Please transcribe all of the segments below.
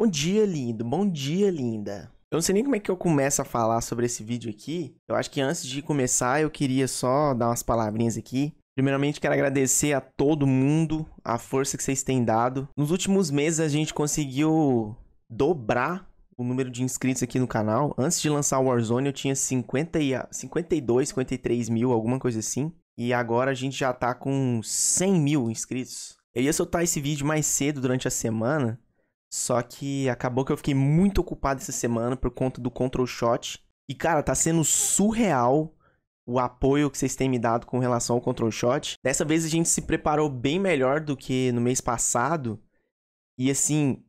Bom dia, lindo. Bom dia, linda. Eu não sei nem como é que eu começo a falar sobre esse vídeo aqui. Eu acho que antes de começar, eu queria só dar umas palavrinhas aqui. Primeiramente, quero agradecer a todo mundo a força que vocês têm dado. Nos últimos meses, a gente conseguiu dobrar o número de inscritos aqui no canal. Antes de lançar o Warzone, eu tinha 50 e, 52, 53 mil, alguma coisa assim. E agora a gente já tá com 100 mil inscritos. Eu ia soltar esse vídeo mais cedo durante a semana, só que acabou que eu fiquei muito ocupado essa semana por conta do Control Shot. E, cara, tá sendo surreal o apoio que vocês têm me dado com relação ao Control Shot. Dessa vez a gente se preparou bem melhor do que no mês passado. E assim,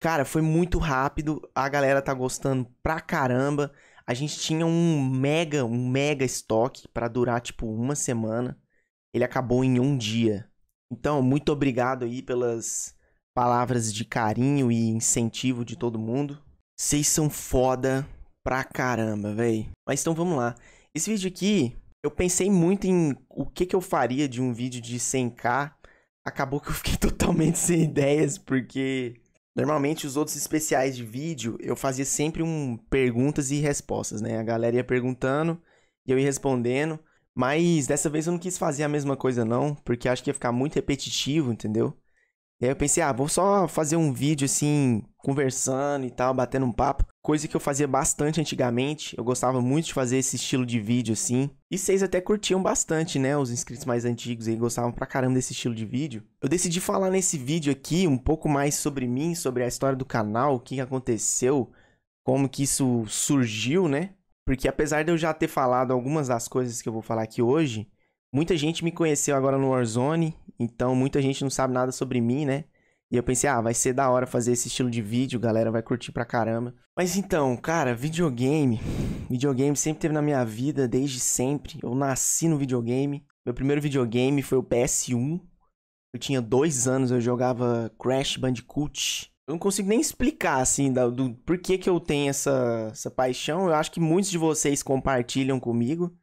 cara, foi muito rápido. A galera tá gostando pra caramba. A gente tinha um mega, um mega estoque para durar tipo uma semana. Ele acabou em um dia. Então, muito obrigado aí pelas palavras de carinho e incentivo de todo mundo. Vocês são foda pra caramba, véi. Mas então vamos lá. Esse vídeo aqui, eu pensei muito em o que, que eu faria de um vídeo de 100k. Acabou que eu fiquei totalmente sem ideias, porque Normalmente os outros especiais de vídeo eu fazia sempre um perguntas e respostas, né? A galera ia perguntando e eu ia respondendo, mas dessa vez eu não quis fazer a mesma coisa não, porque acho que ia ficar muito repetitivo, entendeu? E aí eu pensei, ah, vou só fazer um vídeo assim, conversando e tal, batendo um papo. Coisa que eu fazia bastante antigamente. Eu gostava muito de fazer esse estilo de vídeo assim. E vocês até curtiam bastante, né? Os inscritos mais antigos aí gostavam pra caramba desse estilo de vídeo. Eu decidi falar nesse vídeo aqui um pouco mais sobre mim, sobre a história do canal, o que aconteceu, como que isso surgiu, né? Porque apesar de eu já ter falado algumas das coisas que eu vou falar aqui hoje, Muita gente me conheceu agora no Warzone, então muita gente não sabe nada sobre mim, né? E eu pensei, ah, vai ser da hora fazer esse estilo de vídeo, galera vai curtir pra caramba. Mas então, cara, videogame. Videogame sempre teve na minha vida, desde sempre. Eu nasci no videogame. Meu primeiro videogame foi o PS1. Eu tinha dois anos, eu jogava Crash Bandicoot. Eu não consigo nem explicar, assim, do, do porquê que eu tenho essa, essa paixão. Eu acho que muitos de vocês compartilham comigo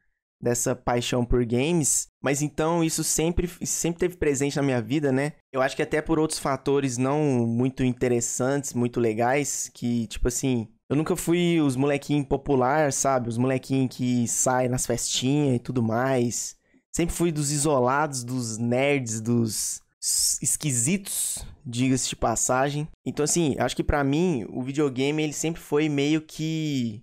dessa paixão por games. Mas então isso sempre, sempre teve presente na minha vida, né? Eu acho que até por outros fatores não muito interessantes, muito legais, que tipo assim, eu nunca fui os molequinhos popular, sabe? Os molequinhos que saem nas festinhas e tudo mais. Sempre fui dos isolados, dos nerds, dos esquisitos, diga-se de passagem. Então assim, acho que para mim o videogame ele sempre foi meio que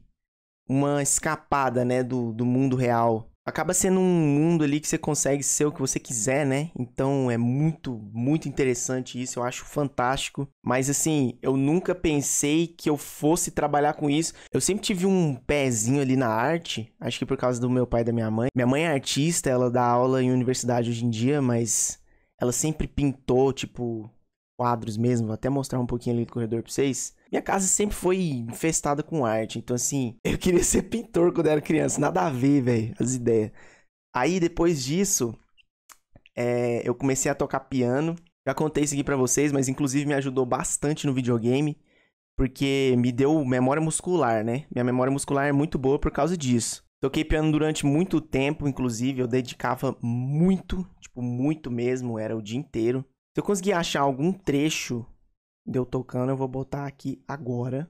uma escapada, né, do, do mundo real acaba sendo um mundo ali que você consegue ser o que você quiser, né? Então é muito, muito interessante isso, eu acho fantástico. Mas assim, eu nunca pensei que eu fosse trabalhar com isso. Eu sempre tive um pezinho ali na arte, acho que por causa do meu pai e da minha mãe. Minha mãe é artista, ela dá aula em universidade hoje em dia, mas ela sempre pintou, tipo, quadros mesmo, vou até mostrar um pouquinho ali do corredor pra vocês. Minha casa sempre foi infestada com arte, então assim, eu queria ser pintor quando era criança, nada a ver, velho, as ideias. Aí depois disso, é, eu comecei a tocar piano. Já contei isso aqui pra vocês, mas inclusive me ajudou bastante no videogame, porque me deu memória muscular, né? Minha memória muscular é muito boa por causa disso. Toquei piano durante muito tempo, inclusive, eu dedicava muito, tipo, muito mesmo, era o dia inteiro. Se eu conseguir achar algum trecho de eu tocando, eu vou botar aqui agora.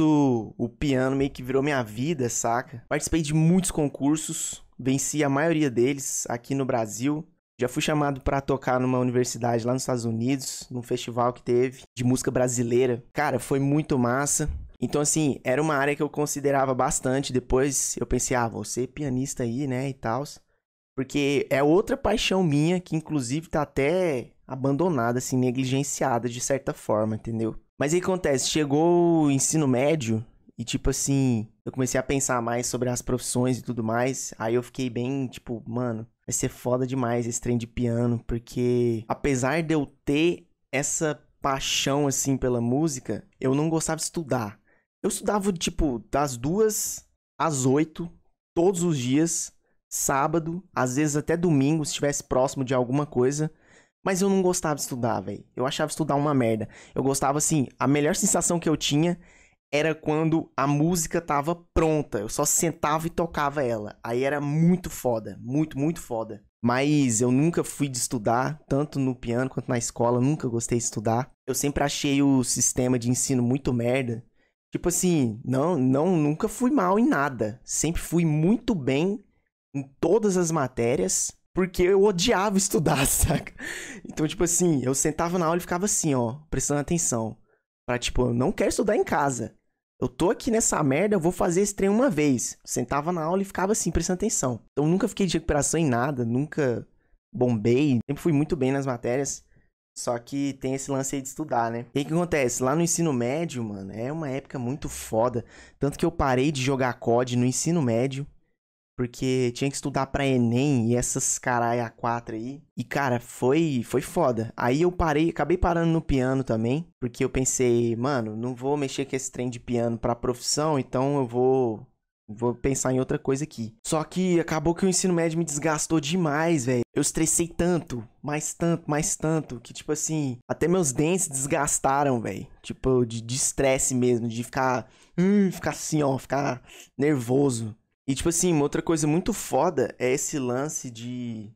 isso, o piano meio que virou minha vida, saca? Participei de muitos concursos, venci a maioria deles aqui no Brasil. Já fui chamado para tocar numa universidade lá nos Estados Unidos, num festival que teve de música brasileira. Cara, foi muito massa. Então, assim, era uma área que eu considerava bastante. Depois eu pensei, ah, você pianista aí, né, e tal. Porque é outra paixão minha que, inclusive, tá até abandonada, assim, negligenciada de certa forma, entendeu? Mas aí acontece, chegou o ensino médio e tipo assim, eu comecei a pensar mais sobre as profissões e tudo mais. Aí eu fiquei bem, tipo, mano, vai ser foda demais esse trem de piano, porque apesar de eu ter essa paixão assim pela música, eu não gostava de estudar. Eu estudava tipo das duas às oito todos os dias, sábado, às vezes até domingo, se estivesse próximo de alguma coisa. Mas eu não gostava de estudar, velho. Eu achava estudar uma merda. Eu gostava, assim, a melhor sensação que eu tinha era quando a música tava pronta. Eu só sentava e tocava ela. Aí era muito foda. Muito, muito foda. Mas eu nunca fui de estudar, tanto no piano quanto na escola, nunca gostei de estudar. Eu sempre achei o sistema de ensino muito merda. Tipo assim, não, não, nunca fui mal em nada. Sempre fui muito bem em todas as matérias, porque eu odiava estudar, saca? Então, tipo assim, eu sentava na aula e ficava assim, ó, prestando atenção. Pra, tipo, eu não quero estudar em casa. Eu tô aqui nessa merda, eu vou fazer esse trem uma vez. Sentava na aula e ficava assim, prestando atenção. Então, nunca fiquei de recuperação em nada, nunca bombei. Sempre fui muito bem nas matérias. Só que tem esse lance aí de estudar, né? E o que acontece? Lá no ensino médio, mano, é uma época muito foda. Tanto que eu parei de jogar COD no ensino médio porque tinha que estudar para ENEM e essas caralho a quatro aí. E cara, foi foi foda. Aí eu parei, acabei parando no piano também, porque eu pensei, mano, não vou mexer com esse trem de piano para profissão, então eu vou Vou pensar em outra coisa aqui. Só que acabou que o ensino médio me desgastou demais, velho. Eu estressei tanto, mais tanto, mais tanto, que tipo assim, até meus dentes desgastaram, velho. Tipo, de estresse mesmo, de ficar. Hum, ficar assim, ó, ficar nervoso. E, tipo assim, uma outra coisa muito foda é esse lance de.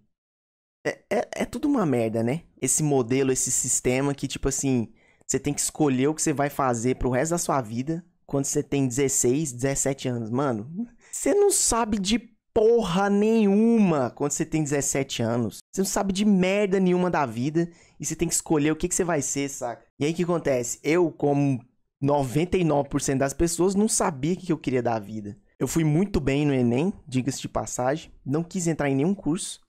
É, é, é, tudo uma merda, né? Esse modelo, esse sistema que, tipo assim, você tem que escolher o que você vai fazer pro resto da sua vida quando você tem 16, 17 anos. Mano, você não sabe de porra nenhuma quando você tem 17 anos. Você não sabe de merda nenhuma da vida e você tem que escolher o que, que você vai ser, saca? E aí o que acontece? Eu, como 99% das pessoas, não sabia o que eu queria da vida. Eu fui muito bem no Enem, diga-se de passagem. Não quis entrar em nenhum curso.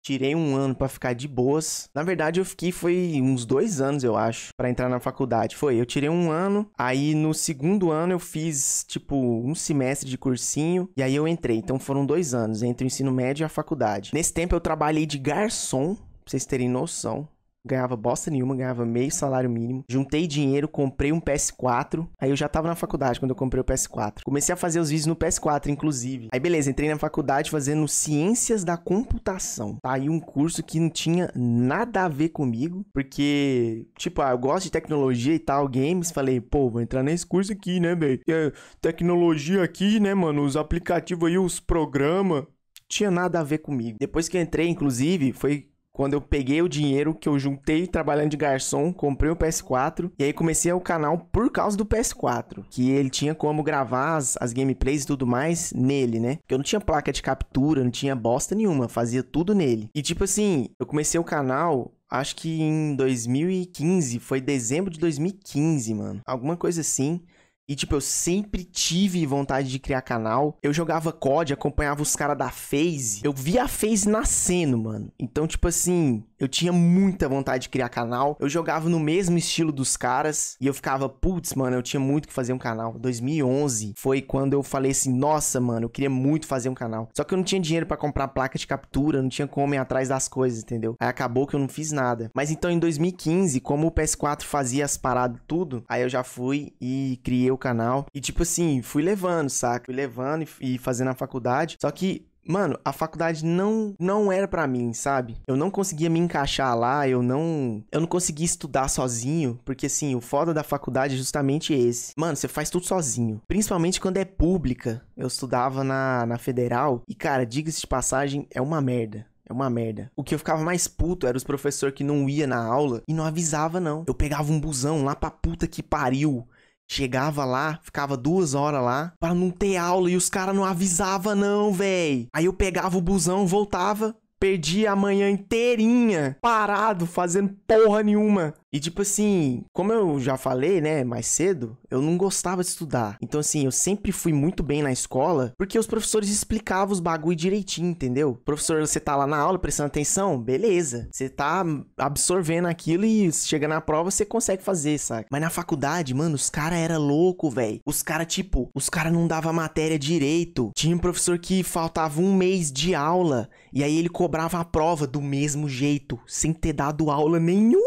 Tirei um ano para ficar de boas. Na verdade, eu fiquei foi uns dois anos, eu acho, para entrar na faculdade. Foi, eu tirei um ano. Aí no segundo ano eu fiz tipo um semestre de cursinho e aí eu entrei. Então foram dois anos entre o ensino médio e a faculdade. Nesse tempo eu trabalhei de garçom, pra vocês terem noção ganhava bosta nenhuma, ganhava meio salário mínimo. Juntei dinheiro, comprei um PS4. Aí eu já tava na faculdade quando eu comprei o PS4. Comecei a fazer os vídeos no PS4, inclusive. Aí beleza, entrei na faculdade fazendo Ciências da Computação. Tá aí um curso que não tinha nada a ver comigo, porque, tipo, ah, eu gosto de tecnologia e tal, games. Falei, pô, vou entrar nesse curso aqui, né, velho? É tecnologia aqui, né, mano? Os aplicativos aí, os programas tinha nada a ver comigo. Depois que eu entrei, inclusive, foi quando eu peguei o dinheiro que eu juntei trabalhando de garçom, comprei o PS4 e aí comecei o canal por causa do PS4, que ele tinha como gravar as, as gameplays e tudo mais nele, né? Porque eu não tinha placa de captura, não tinha bosta nenhuma, fazia tudo nele. E tipo assim, eu comecei o canal acho que em 2015, foi dezembro de 2015, mano, alguma coisa assim. E, tipo, eu sempre tive vontade de criar canal. Eu jogava COD, acompanhava os caras da FaZe. Eu via a FaZe nascendo, mano. Então, tipo assim, eu tinha muita vontade de criar canal. Eu jogava no mesmo estilo dos caras. E eu ficava, putz, mano, eu tinha muito que fazer um canal. 2011 foi quando eu falei assim, nossa, mano, eu queria muito fazer um canal. Só que eu não tinha dinheiro para comprar placa de captura, não tinha como ir atrás das coisas, entendeu? Aí acabou que eu não fiz nada. Mas então, em 2015, como o PS4 fazia as paradas tudo, aí eu já fui e criei o canal. E tipo assim, fui levando, saca? Fui levando e, e fazendo a faculdade. Só que mano, a faculdade não não era para mim, sabe? Eu não conseguia me encaixar lá, eu não eu não conseguia estudar sozinho, porque assim, o foda da faculdade é justamente esse. Mano, você faz tudo sozinho, principalmente quando é pública. Eu estudava na na federal e cara, diga-se de passagem, é uma merda. É uma merda. O que eu ficava mais puto era os professores que não ia na aula e não avisava, não. Eu pegava um busão lá pra puta que pariu Chegava lá, ficava duas horas lá, para não ter aula e os caras não avisava não, véi. Aí eu pegava o busão, voltava, perdia a manhã inteirinha, parado, fazendo porra nenhuma. E tipo assim, como eu já falei, né, mais cedo, eu não gostava de estudar. Então assim, eu sempre fui muito bem na escola, porque os professores explicavam os bagulho direitinho, entendeu? Professor, você tá lá na aula prestando atenção? Beleza. Você tá absorvendo aquilo e chega na prova, você consegue fazer, saca? Mas na faculdade, mano, os cara era louco, velho. Os cara tipo, os cara não dava matéria direito. Tinha um professor que faltava um mês de aula e aí ele cobrava a prova do mesmo jeito, sem ter dado aula nenhuma.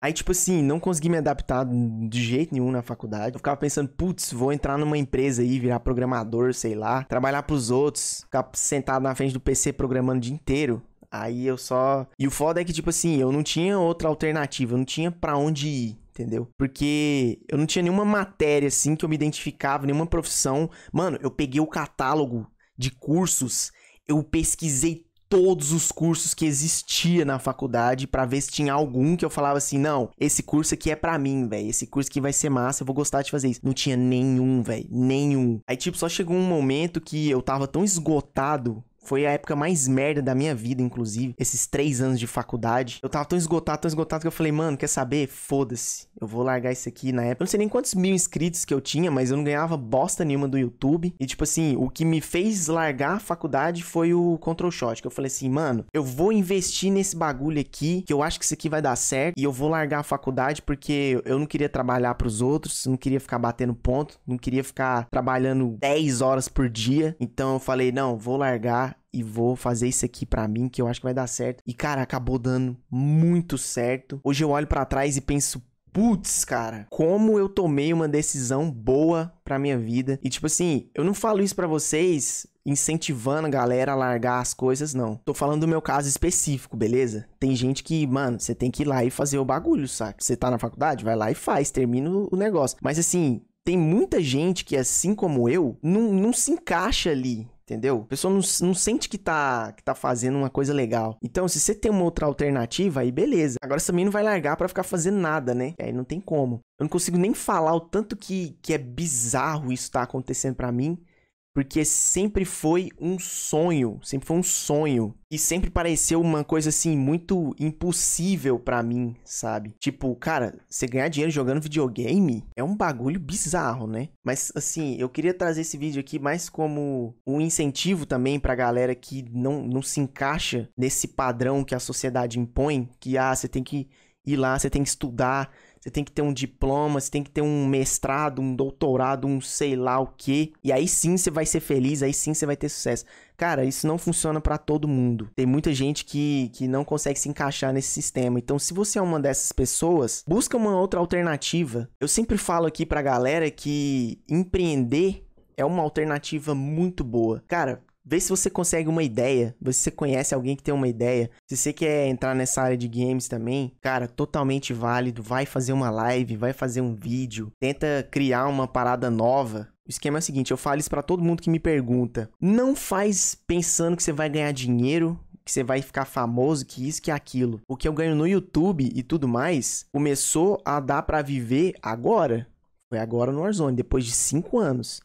Aí, tipo assim, não consegui me adaptar de jeito nenhum na faculdade. Eu ficava pensando, putz, vou entrar numa empresa aí, virar programador, sei lá, trabalhar pros outros, ficar sentado na frente do PC programando o dia inteiro. Aí eu só. E o foda é que, tipo assim, eu não tinha outra alternativa, eu não tinha para onde ir entendeu? Porque eu não tinha nenhuma matéria assim que eu me identificava, nenhuma profissão. Mano, eu peguei o catálogo de cursos, eu pesquisei todos os cursos que existia na faculdade para ver se tinha algum que eu falava assim, não, esse curso aqui é para mim, velho, esse curso aqui vai ser massa, eu vou gostar de fazer isso. Não tinha nenhum, velho, nenhum. Aí tipo só chegou um momento que eu tava tão esgotado foi a época mais merda da minha vida, inclusive. Esses três anos de faculdade. Eu tava tão esgotado, tão esgotado que eu falei, mano, quer saber? Foda-se. Eu vou largar isso aqui na época. Eu não sei nem quantos mil inscritos que eu tinha, mas eu não ganhava bosta nenhuma do YouTube. E, tipo assim, o que me fez largar a faculdade foi o Control Shot. Que eu falei assim, mano, eu vou investir nesse bagulho aqui, que eu acho que isso aqui vai dar certo. E eu vou largar a faculdade porque eu não queria trabalhar para os outros, não queria ficar batendo ponto, não queria ficar trabalhando 10 horas por dia. Então eu falei, não, vou largar e vou fazer isso aqui para mim que eu acho que vai dar certo. E cara, acabou dando muito certo. Hoje eu olho para trás e penso, putz, cara, como eu tomei uma decisão boa pra minha vida. E tipo assim, eu não falo isso para vocês incentivando a galera a largar as coisas, não. Tô falando do meu caso específico, beleza? Tem gente que, mano, você tem que ir lá e fazer o bagulho, saca? Você tá na faculdade, vai lá e faz, termina o negócio. Mas assim, tem muita gente que, assim como eu, não, não se encaixa ali entendeu? A pessoa não, não sente que tá, que tá fazendo uma coisa legal. Então, se você tem uma outra alternativa, aí beleza. Agora você também não vai largar para ficar fazendo nada, né? Aí não tem como. Eu não consigo nem falar o tanto que, que é bizarro isso tá acontecendo para mim porque sempre foi um sonho, sempre foi um sonho e sempre pareceu uma coisa assim muito impossível para mim, sabe? Tipo, cara, você ganhar dinheiro jogando videogame é um bagulho bizarro, né? Mas assim, eu queria trazer esse vídeo aqui mais como um incentivo também pra galera que não, não se encaixa nesse padrão que a sociedade impõe, que ah, você tem que ir lá, você tem que estudar, você tem que ter um diploma, você tem que ter um mestrado, um doutorado, um sei lá o quê. E aí sim você vai ser feliz, aí sim você vai ter sucesso. Cara, isso não funciona para todo mundo. Tem muita gente que, que não consegue se encaixar nesse sistema. Então, se você é uma dessas pessoas, busca uma outra alternativa. Eu sempre falo aqui pra galera que empreender é uma alternativa muito boa. Cara, Vê se você consegue uma ideia, vê se você conhece alguém que tem uma ideia. Se você quer entrar nessa área de games também, cara, totalmente válido. Vai fazer uma live, vai fazer um vídeo, tenta criar uma parada nova. O esquema é o seguinte, eu falo isso para todo mundo que me pergunta. Não faz pensando que você vai ganhar dinheiro, que você vai ficar famoso, que isso, que aquilo. O que eu ganho no YouTube e tudo mais, começou a dar para viver agora. Foi agora no Warzone, depois de cinco anos.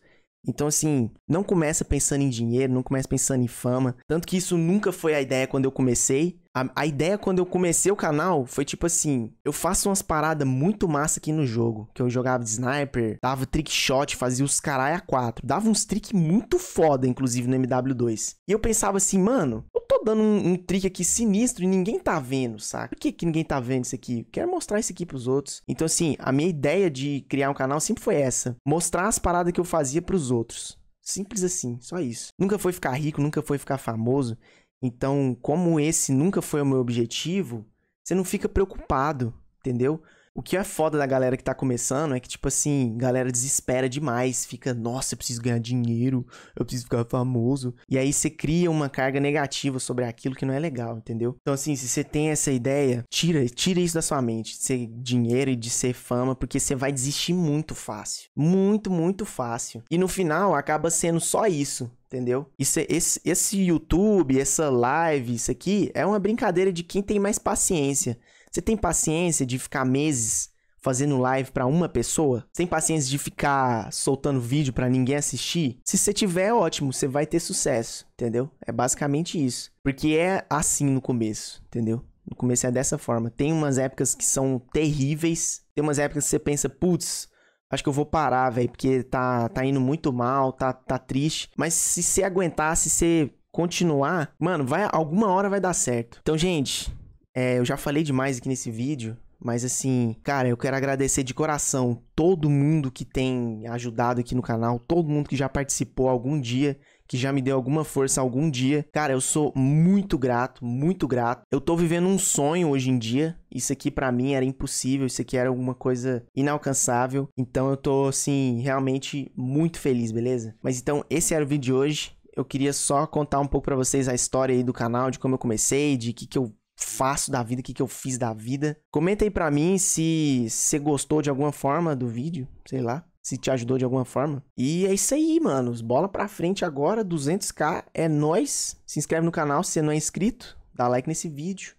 Então, assim, não começa pensando em dinheiro, não começa pensando em fama. Tanto que isso nunca foi a ideia quando eu comecei. A, a, ideia quando eu comecei o canal foi tipo assim: eu faço umas paradas muito massa aqui no jogo. Que eu jogava de sniper, dava trick shot, fazia os caralho a 4. Dava uns trick muito foda, inclusive no MW2. E eu pensava assim, mano, eu tô dando um, um trick aqui sinistro e ninguém tá vendo, saca? Por que, que ninguém tá vendo isso aqui? Quero mostrar isso aqui pros outros. Então, assim, a minha ideia de criar um canal sempre foi essa: mostrar as paradas que eu fazia pros outros. Simples assim, só isso. Nunca foi ficar rico, nunca foi ficar famoso. Então, como esse nunca foi o meu objetivo, você não fica preocupado, entendeu? O que é foda da galera que tá começando é que, tipo assim, galera desespera demais, fica, nossa, eu preciso ganhar dinheiro, eu preciso ficar famoso. E aí você cria uma carga negativa sobre aquilo que não é legal, entendeu? Então, assim, se você tem essa ideia, tira, tira isso da sua mente, de ser dinheiro e de ser fama, porque você vai desistir muito fácil. Muito, muito fácil. E no final acaba sendo só isso entendeu? Isso, é, esse, esse YouTube, essa live, isso aqui é uma brincadeira de quem tem mais paciência. Você tem paciência de ficar meses fazendo live para uma pessoa? Sem paciência de ficar soltando vídeo para ninguém assistir? Se você tiver, ótimo, você vai ter sucesso, entendeu? É basicamente isso. Porque é assim no começo, entendeu? No começo é dessa forma. Tem umas épocas que são terríveis, tem umas épocas que você pensa, putz, acho que eu vou parar, velho, porque tá, tá indo muito mal, tá, tá triste. Mas se você aguentar, se você continuar, mano, vai alguma hora vai dar certo. Então, gente, é, eu já falei demais aqui nesse vídeo. Mas assim, cara, eu quero agradecer de coração todo mundo que tem ajudado aqui no canal, todo mundo que já participou algum dia que já me deu alguma força algum dia. Cara, eu sou muito grato, muito grato. Eu tô vivendo um sonho hoje em dia. Isso aqui para mim era impossível, isso aqui era alguma coisa inalcançável. Então eu tô assim realmente muito feliz, beleza? Mas então esse era o vídeo de hoje. Eu queria só contar um pouco para vocês a história aí do canal, de como eu comecei, de que que eu faço da vida, o que, que eu fiz da vida. Comenta aí pra mim se você gostou de alguma forma do vídeo, sei lá se te ajudou de alguma forma. E é isso aí, mano. Bola pra frente agora, 200k é nós. Se inscreve no canal se você não é inscrito, dá like nesse vídeo.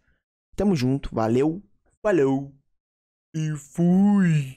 Tamo junto, valeu, falou e fui.